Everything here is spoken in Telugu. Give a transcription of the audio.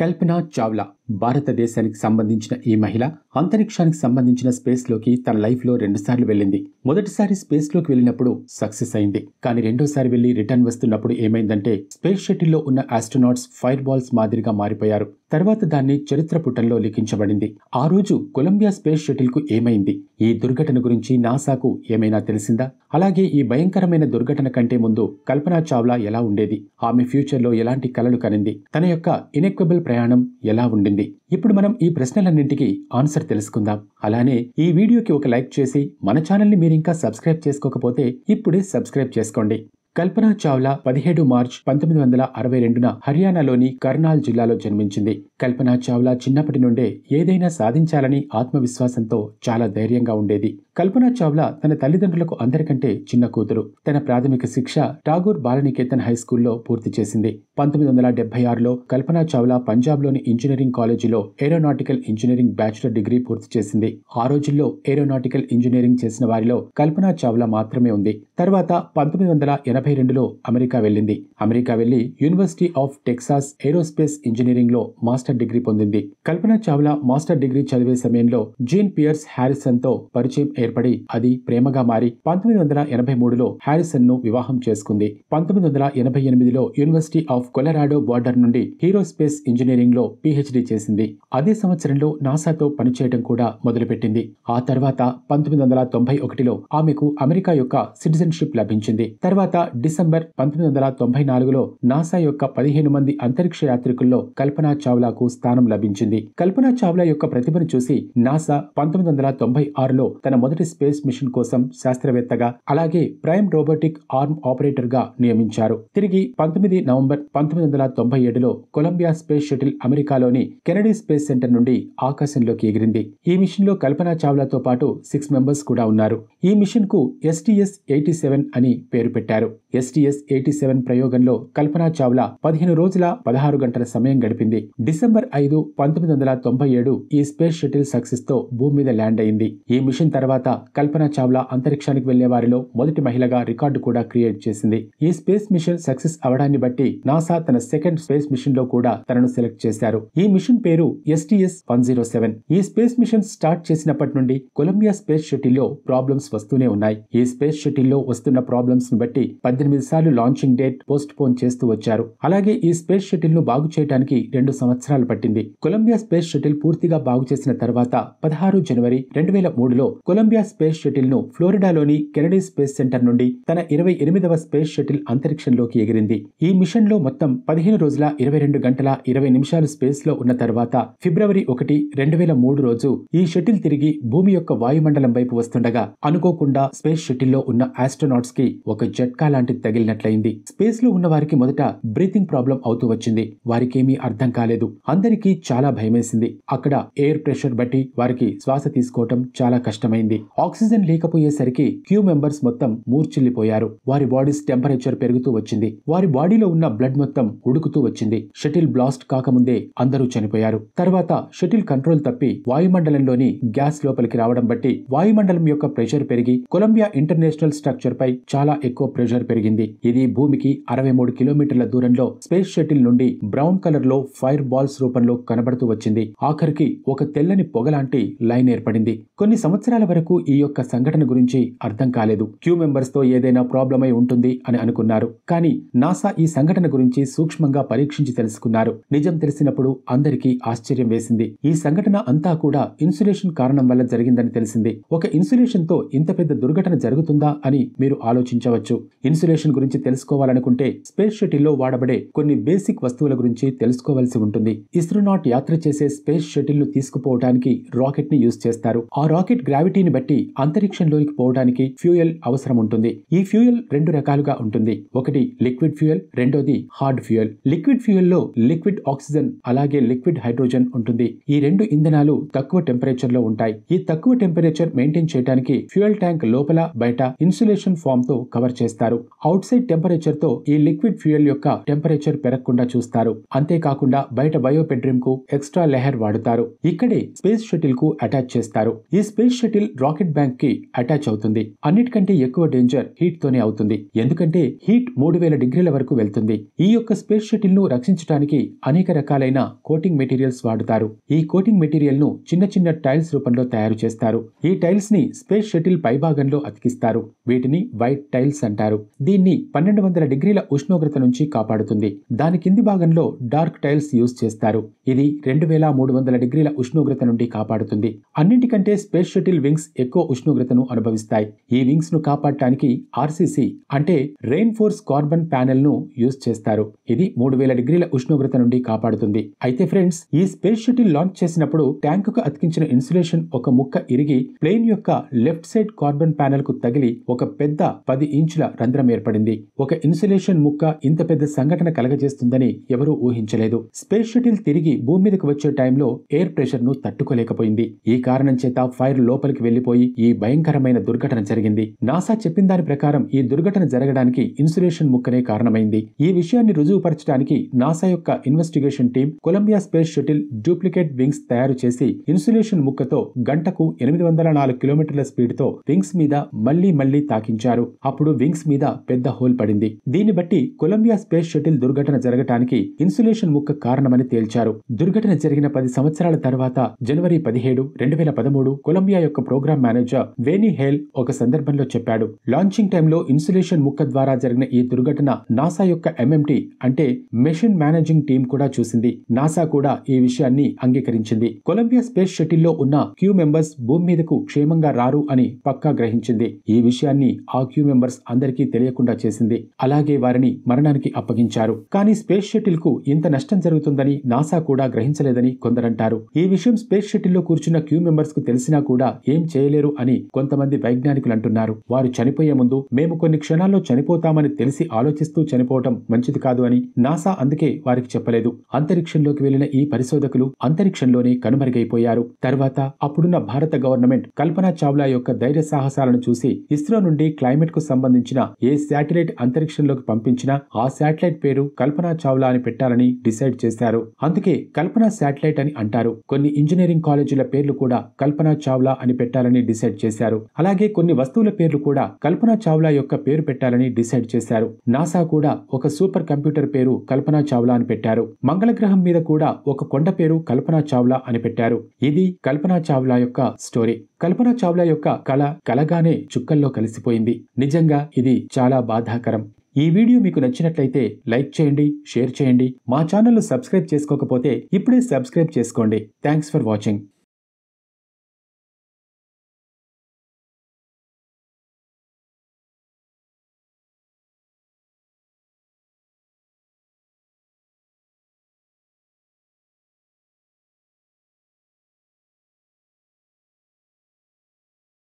కల్పన చావ్లా భారతదేశానికి సంబంధించిన ఈ మహిళ అంతరిక్షానికి సంబంధించిన స్పేస్లోకి తన లైఫ్లో రెండుసార్లు వెళ్ళింది మొదటిసారి స్పేస్లోకి వెళ్ళినప్పుడు సక్సెస్ అయింది కానీ రెండోసారి వెళ్ళి రిటర్న్ వస్తున్నప్పుడు ఏమైందంటే స్పేస్ లో ఉన్న ఆస్ట్రోనాట్స్ ఫైర్ బాల్స్ మాదిరిగా మారిపోయారు తర్వాత దాన్ని చరిత్ర పుటంలో లిఖించబడింది ఆ రోజు కొలంబియా స్పేస్ కు ఏమైంది ఈ దుర్ఘటన గురించి నాసాకు ఏమైనా తెలిసిందా అలాగే ఈ భయంకరమైన దుర్ఘటన కంటే ముందు కల్పనా చావ్లా ఎలా ఉండేది ఆమె ఫ్యూచర్లో ఎలాంటి కలలు కనింది తన యొక్క ఇనెక్వబుల్ ప్రయాణం ఎలా ఉండింది ఇప్పుడు మనం ఈ ప్రశ్నలన్నింటికి ఆన్సర్ తెలుసుకుందాం అలానే ఈ వీడియోకి ఒక లైక్ చేసి మన ఛానల్ని మీరు ఇంకా సబ్స్క్రైబ్ చేసుకోకపోతే ఇప్పుడే సబ్స్క్రైబ్ చేసుకోండి కల్పనా చావ్లా పదిహేడు మార్చ్ పంతొమ్మిది వందల అరవై రెండున హర్యానాలోని కర్నాల్ జిల్లాలో జన్మించింది కల్పనా చావ్లా చిన్నప్పటి నుండే ఏదైనా సాధించాలని ఆత్మవిశ్వాసంతో చాలా ధైర్యంగా ఉండేది కల్పనా చావ్లా తన తల్లిదండ్రులకు అందరికంటే చిన్న కూతురు తన ప్రాథమిక శిక్ష ఠాగూర్ బాలనికేతన్ హై స్కూల్లో పూర్తి చేసింది పంతొమ్మిది వందల డెబ్బై ఆరులో కల్పనా చావ్లా పంజాబ్లోని ఇంజనీరింగ్ కాలేజీలో ఏరోనాటికల్ ఇంజనీరింగ్ బ్యాచులర్ డిగ్రీ పూర్తి చేసింది ఆ రోజుల్లో ఏరోనాటికల్ ఇంజనీరింగ్ చేసిన వారిలో కల్పనా చావ్లా మాత్రమే ఉంది తర్వాత పంతొమ్మిది వందల ఎనభై రెండులో అమెరికా వెళ్ళింది అమెరికా వెళ్లి యూనివర్సిటీ ఆఫ్ టెక్సాస్ ఏరోస్పేస్ ఇంజనీరింగ్లో మాస్టర్ డిగ్రీ పొందింది కల్పనా చావ్లా మాస్టర్ డిగ్రీ చదివే సమయంలో జీన్ పియర్స్ హ్యారిసన్తో పరిచయం ఏర్పడి అది ప్రేమగా మారి పంతొమ్మిది వందల ఎనభై మూడులో హ్యారిసన్ ను వివాహం చేసుకుంది పంతొమ్మిది వందల ఎనభై ఎనిమిదిలో యూనివర్సిటీ ఆఫ్ కొలరాడో బార్డర్ నుండి హీరో స్పేస్ ఇంజనీరింగ్ లో పీహెచ్డీ చేసింది అదే సంవత్సరంలో నాసాతో పనిచేయడం కూడా మొదలుపెట్టింది ఆ తర్వాత పంతొమ్మిది వందల తొంభై ఒకటిలో ఆమెకు అమెరికా యొక్క సిటిజన్షిప్ లభించింది తర్వాత డిసెంబర్ పంతొమ్మిది వందల తొంభై నాలుగులో నాసా యొక్క పదిహేను మంది అంతరిక్ష యాత్రికుల్లో కల్పనా చావ్లాకు స్థానం లభించింది కల్పనా చావ్లా యొక్క ప్రతిభను చూసి నాసా పంతొమ్మిది వందల తొంభై ఆరులో తన మొదటి మొదటి స్పేస్ మిషన్ కోసం శాస్త్రవేత్తగా అలాగే ప్రైమ్ రోబోటిక్ ఆర్మ్ ఆపరేటర్ గా నియమించారు తిరిగి పంతొమ్మిది నవంబర్ పంతొమ్మిది వందల తొంభై ఏడులో కొలంబియా స్పేస్ షటిల్ అమెరికాలోని కెనడీ స్పేస్ సెంటర్ నుండి ఆకాశంలోకి ఎగిరింది ఈ మిషన్ లో కల్పనా చావ్లాతో పాటు సిక్స్ మెంబర్స్ కూడా ఉన్నారు ఈ మిషన్ కు ఎస్టీఎస్ ఎయిటీ సెవెన్ అని పేరు పెట్టారు ఎస్టీఎస్ ఎయిటీ సెవెన్ ప్రయోగంలో కల్పనా చావ్లా పదిహేను రోజుల పదహారు గంటల సమయం గడిపింది డిసెంబర్ ఐదు పంతొమ్మిది వందల తొంభై ఏడు ఈ స్పేస్ షటిల్ తో భూమి మీద ల్యాండ్ అయింది ఈ మిషన్ తర్వాత తర్వాత కల్పన చావ్లా అంతరిక్షానికి వెళ్లే వారిలో మొదటి మహిళగా రికార్డు కూడా క్రియేట్ చేసింది ఈ స్పేస్ మిషన్ సక్సెస్ అవడాన్ని బట్టి నాసా తన సెకండ్ స్పేస్ మిషన్ లో కూడా తనను సెలెక్ట్ చేశారు ఈ మిషన్ పేరు ఎస్టీఎస్ వన్ జీరో సెవెన్ ఈ స్పేస్ మిషన్ స్టార్ట్ చేసినప్పటి నుండి కొలంబియా స్పేస్ షటిల్లో ప్రాబ్లమ్స్ వస్తూనే ఉన్నాయి ఈ స్పేస్ షటిల్లో వస్తున్న ప్రాబ్లమ్స్ ను బట్టి పద్దెనిమిది సార్లు లాంచింగ్ డేట్ పోస్ట్ పోన్ చేస్తూ వచ్చారు అలాగే ఈ స్పేస్ షటిల్ ను బాగు చేయడానికి రెండు సంవత్సరాలు పట్టింది కొలంబియా స్పేస్ షటిల్ పూర్తిగా బాగు చేసిన తర్వాత పదహారు జనవరి రెండు వేల మూడులో కొలంబియా కొలంబియా స్పేస్ షటిల్ను ఫ్లోరిడాలోని కెనడీ స్పేస్ సెంటర్ నుండి తన ఇరవై ఎనిమిదవ స్పేస్ షటిల్ అంతరిక్షంలోకి ఎగిరింది ఈ మిషన్లో మొత్తం పదిహేను రోజుల ఇరవై రెండు గంటల ఇరవై నిమిషాలు స్పేస్లో ఉన్న తర్వాత ఫిబ్రవరి ఒకటి రెండు వేల మూడు రోజు ఈ షటిల్ తిరిగి భూమి యొక్క వాయుమండలం వైపు వస్తుండగా అనుకోకుండా స్పేస్ షటిల్లో ఉన్న ఆస్ట్రోనాట్స్ కి ఒక జట్కా లాంటిది తగిలినట్లయింది స్పేస్ లో ఉన్న వారికి మొదట బ్రీతింగ్ ప్రాబ్లం అవుతూ వచ్చింది వారికేమీ అర్థం కాలేదు అందరికీ చాలా భయమేసింది అక్కడ ఎయిర్ ప్రెషర్ బట్టి వారికి శ్వాస తీసుకోవటం చాలా కష్టమైంది ఆక్సిజన్ లేకపోయేసరికి క్యూ మెంబర్స్ మొత్తం మూర్చిల్లిపోయారు వారి బాడీస్ టెంపరేచర్ పెరుగుతూ వచ్చింది వారి బాడీలో ఉన్న బ్లడ్ మొత్తం ఉడుకుతూ వచ్చింది షటిల్ బ్లాస్ట్ కాకముందే అందరూ చనిపోయారు తర్వాత షటిల్ కంట్రోల్ తప్పి వాయుమండలంలోని గ్యాస్ లోపలికి రావడం బట్టి వాయుమండలం యొక్క ప్రెషర్ పెరిగి కొలంబియా ఇంటర్నేషనల్ స్ట్రక్చర్ పై చాలా ఎక్కువ ప్రెషర్ పెరిగింది ఇది భూమికి అరవై మూడు కిలోమీటర్ల దూరంలో స్పేస్ షటిల్ నుండి బ్రౌన్ కలర్ లో ఫైర్ బాల్స్ రూపంలో కనబడుతూ వచ్చింది ఆఖరికి ఒక తెల్లని పొగలాంటి లైన్ ఏర్పడింది కొన్ని సంవత్సరాల వరకు వరకు ఈ యొక్క సంఘటన గురించి అర్థం కాలేదు క్యూ మెంబర్స్తో ఏదైనా ప్రాబ్లం అయి ఉంటుంది అని అనుకున్నారు కానీ నాసా ఈ సంఘటన గురించి సూక్ష్మంగా పరీక్షించి తెలుసుకున్నారు నిజం తెలిసినప్పుడు అందరికీ ఆశ్చర్యం వేసింది ఈ సంఘటన అంతా కూడా ఇన్సులేషన్ కారణం వల్ల జరిగిందని తెలిసింది ఒక ఇన్సులేషన్ తో ఇంత పెద్ద దుర్ఘటన జరుగుతుందా అని మీరు ఆలోచించవచ్చు ఇన్సులేషన్ గురించి తెలుసుకోవాలనుకుంటే స్పేస్ షటిల్లో వాడబడే కొన్ని బేసిక్ వస్తువుల గురించి తెలుసుకోవాల్సి ఉంటుంది ఇస్రోనాట్ యాత్ర చేసే స్పేస్ షటిల్ ను తీసుకుపోవడానికి రాకెట్ ని యూజ్ చేస్తారు ఆ రాకెట్ గ్రావిటీని బట్టి అంతరిక్షంలోనికి పోవడానికి ఫ్యూయల్ అవసరం ఉంటుంది ఈ ఫ్యూయల్ రెండు రకాలుగా ఉంటుంది ఒకటి లిక్విడ్ ఫ్యూయల్ రెండోది హార్డ్ ఫ్యూయల్ లిక్విడ్ ఫ్యూయల్ లో లిక్విడ్ ఆక్సిజన్ అలాగే లిక్విడ్ హైడ్రోజన్ ఉంటుంది ఈ రెండు ఇంధనాలు తక్కువ టెంపరేచర్ లో ఉంటాయి ఈ తక్కువ టెంపరేచర్ మెయింటైన్ చేయడానికి ఫ్యూయల్ ట్యాంక్ లోపల బయట ఇన్సులేషన్ ఫామ్ తో కవర్ చేస్తారు అవుట్ సైడ్ టెంపరేచర్ తో ఈ లిక్విడ్ ఫ్యూయల్ యొక్క టెంపరేచర్ పెరగకుండా చూస్తారు అంతేకాకుండా బయట బయోపెడ్రిమ్ కు ఎక్స్ట్రా లెహర్ వాడుతారు ఇక్కడే స్పేస్ షటిల్ కు అటాచ్ చేస్తారు ఈ స్పేస్ షటిల్ రాకెట్ బ్యాంక్ కి అటాచ్ అవుతుంది అన్నిటికంటే ఎక్కువ డేంజర్ హీట్ తోనే అవుతుంది ఎందుకంటే హీట్ మూడు వేల డిగ్రీల వరకు వెళ్తుంది ఈ యొక్క స్పేస్ షటిల్ ను రక్షించడానికి అనేక రకాలైన కోటింగ్ మెటీరియల్స్ వాడుతారు ఈ కోటింగ్ మెటీరియల్ ను చిన్న చిన్న టైల్స్ రూపంలో తయారు చేస్తారు ఈ టైల్స్ ని స్పేస్ షటిల్ పైభాగంలో అతికిస్తారు వీటిని వైట్ టైల్స్ అంటారు దీన్ని పన్నెండు వందల డిగ్రీల ఉష్ణోగ్రత నుంచి కాపాడుతుంది దాని కింది భాగంలో డార్క్ టైల్స్ యూజ్ చేస్తారు ఇది రెండు వేల మూడు వందల డిగ్రీల ఉష్ణోగ్రత నుండి కాపాడుతుంది అన్నింటికంటే స్పేస్ షటిల్ వింగ్స్ ఎక్కువ ఉష్ణోగ్రతను అనుభవిస్తాయి ఈ వింగ్స్ ను కాపాడటానికి ఆర్సీసీ అంటే రెయిన్ ఫోర్స్ కార్బన్ ప్యానెల్ ను యూజ్ చేస్తారు ఇది మూడు వేల డిగ్రీల ఉష్ణోగ్రత నుండి కాపాడుతుంది అయితే ఫ్రెండ్స్ ఈ స్పేస్ షటిల్ లాంచ్ చేసినప్పుడు ట్యాంక్ కు అతికించిన ఇన్సులేషన్ ఒక ముక్క ఇరిగి ప్లేన్ యొక్క లెఫ్ట్ సైడ్ కార్బన్ ప్యానెల్ కు తగిలి ఒక పెద్ద పది ఇంచుల రంధ్రం ఏర్పడింది ఒక ఇన్సులేషన్ ముక్క ఇంత పెద్ద సంఘటన కలగజేస్తుందని ఎవరూ ఊహించలేదు స్పేస్ షటిల్ తిరిగి భూమి మీదకు వచ్చే టైంలో ఎయిర్ ప్రెషర్ ను తట్టుకోలేకపోయింది ఈ కారణం చేత ఫైర్ లోపలికి వెళ్లి కూలిపోయి ఈ భయంకరమైన దుర్ఘటన జరిగింది నాసా చెప్పిన దాని ప్రకారం ఈ దుర్ఘటన జరగడానికి ఇన్సులేషన్ ముక్కనే కారణమైంది ఈ విషయాన్ని రుజువుపరచడానికి నాసా యొక్క investigation team Columbia space shuttle duplicate wings తయారు చేసి ఇన్సులేషన్ ముక్కతో గంటకు ఎనిమిది వందల నాలుగు కిలోమీటర్ల స్పీడ్తో వింగ్స్ మీద మళ్లీ మళ్లీ తాకించారు అప్పుడు వింగ్స్ మీద పెద్ద హోల్ పడింది దీన్ని బట్టి కొలంబియా స్పేస్ షటిల్ దుర్ఘటన జరగటానికి ఇన్సులేషన్ ముక్క కారణమని తేల్చారు దుర్ఘటన జరిగిన పది సంవత్సరాల తర్వాత జనవరి పదిహేడు రెండు వేల పదమూడు కొలంబియా యొక్క programme programme manager Wayne Hale ఒక సందర్భంలో చెప్పాడు లాంచింగ్ టైంలో ఇన్సులేషన్ ముక్క ద్వారా జరిగిన ఈ దుర్ఘటన నాసా యొక్క ఎంఎంటీ అంటే మెషిన్ మేనేజింగ్ టీం కూడా చూసింది నాసా కూడా ఈ విషయాన్ని అంగీకరించింది కొలంబియా స్పేస్ షటిల్లో ఉన్న క్యూ మెంబర్స్ భూమి మీదకు క్షేమంగా రారు అని పక్కా గ్రహించింది ఈ విషయాన్ని ఆ క్యూ మెంబర్స్ అందరికీ తెలియకుండా చేసింది అలాగే వారిని మరణానికి అప్పగించారు కానీ స్పేస్ షటిల్ కు ఇంత నష్టం జరుగుతుందని నాసా కూడా గ్రహించలేదని కొందరంటారు ఈ విషయం స్పేస్ షటిల్లో కూర్చున్న క్యూ మెంబర్స్ కు తెలిసినా కూడా ఏం చేయ చేయలేరు అని కొంతమంది వైజ్ఞానికులు అంటున్నారు వారు చనిపోయే ముందు మేము కొన్ని క్షణాల్లో చనిపోతామని తెలిసి ఆలోచిస్తూ చనిపోవటం మంచిది కాదు అని నాసా అందుకే వారికి చెప్పలేదు అంతరిక్షంలోకి వెళ్లిన ఈ పరిశోధకులు అంతరిక్షంలోనే కనుమరుగైపోయారు తర్వాత అప్పుడున్న భారత గవర్నమెంట్ కల్పనా చావ్లా యొక్క ధైర్య సాహసాలను చూసి ఇస్రో నుండి క్లైమేట్ కు సంబంధించిన ఏ శాటిలైట్ అంతరిక్షంలోకి పంపించినా ఆ శాటిలైట్ పేరు కల్పనా చావ్లా అని పెట్టాలని డిసైడ్ చేశారు అందుకే కల్పనా శాటిలైట్ అని అంటారు కొన్ని ఇంజనీరింగ్ కాలేజీల పేర్లు కూడా కల్పనా చావ్లా అని పెట్టాలని పెట్టాలని డిసైడ్ చేశారు అలాగే కొన్ని వస్తువుల పేర్లు కూడా కల్పన చావ్లా యొక్క పేరు పెట్టాలని డిసైడ్ చేశారు నాసా కూడా ఒక సూపర్ కంప్యూటర్ పేరు కల్పన చావ్లా అని పెట్టారు మంగళగ్రహం మీద కూడా ఒక కొండ పేరు కల్పన చావ్లా అని పెట్టారు ఇది కల్పనా చావ్లా యొక్క స్టోరీ కల్పనా చావ్లా యొక్క కళ కలగానే చుక్కల్లో కలిసిపోయింది నిజంగా ఇది చాలా బాధాకరం ఈ వీడియో మీకు నచ్చినట్లయితే లైక్ చేయండి షేర్ చేయండి మా ఛానల్ను సబ్స్క్రైబ్ చేసుకోకపోతే ఇప్పుడే సబ్స్క్రైబ్ చేసుకోండి థ్యాంక్స్ ఫర్ వాచింగ్